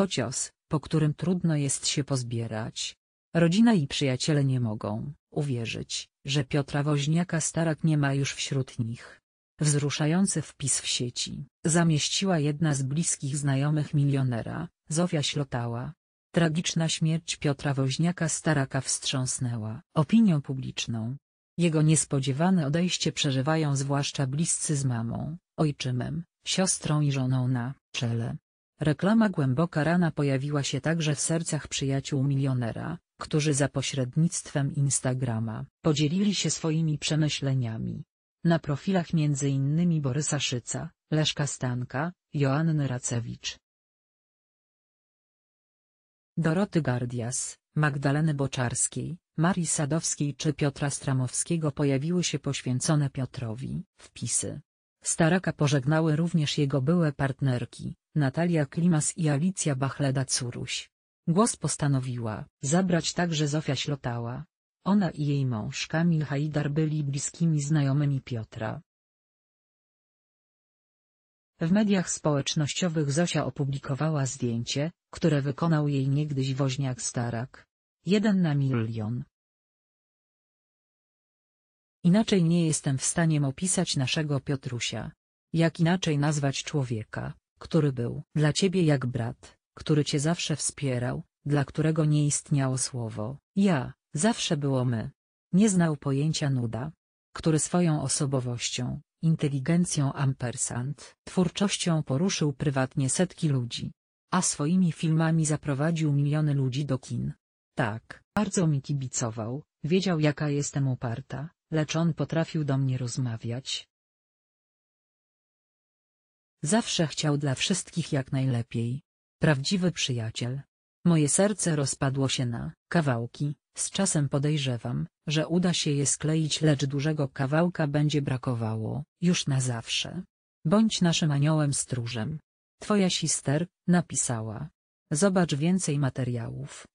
To cios, po którym trudno jest się pozbierać. Rodzina i przyjaciele nie mogą uwierzyć, że Piotra Woźniaka-Starak nie ma już wśród nich. Wzruszający wpis w sieci zamieściła jedna z bliskich znajomych milionera, Zofia Ślotała. Tragiczna śmierć Piotra Woźniaka-Staraka wstrząsnęła opinią publiczną. Jego niespodziewane odejście przeżywają zwłaszcza bliscy z mamą, ojczymem, siostrą i żoną na czele. Reklama Głęboka Rana pojawiła się także w sercach przyjaciół milionera, którzy za pośrednictwem Instagrama podzielili się swoimi przemyśleniami. Na profilach m.in. Borysa Szyca, Leszka Stanka, Joanny Racewicz, Doroty Gardias, Magdaleny Boczarskiej, Marii Sadowskiej czy Piotra Stramowskiego pojawiły się poświęcone Piotrowi wpisy. Staraka pożegnały również jego były partnerki, Natalia Klimas i Alicja Bachleda-Curuś. Głos postanowiła zabrać także Zofia Ślotała. Ona i jej mąż Kamil Hajdar byli bliskimi znajomymi Piotra. W mediach społecznościowych Zosia opublikowała zdjęcie, które wykonał jej niegdyś woźniak Starak. Jeden na milion. Inaczej nie jestem w stanie opisać naszego Piotrusia. Jak inaczej nazwać człowieka, który był dla ciebie jak brat, który cię zawsze wspierał, dla którego nie istniało słowo ja, zawsze było my. Nie znał pojęcia nuda, który swoją osobowością, inteligencją ampersand, twórczością poruszył prywatnie setki ludzi, a swoimi filmami zaprowadził miliony ludzi do kin. Tak, bardzo mi kibicował, wiedział jaka jestem uparta, lecz on potrafił do mnie rozmawiać. Zawsze chciał dla wszystkich jak najlepiej. Prawdziwy przyjaciel. Moje serce rozpadło się na kawałki, z czasem podejrzewam, że uda się je skleić lecz dużego kawałka będzie brakowało, już na zawsze. Bądź naszym aniołem stróżem. Twoja sister, napisała. Zobacz więcej materiałów,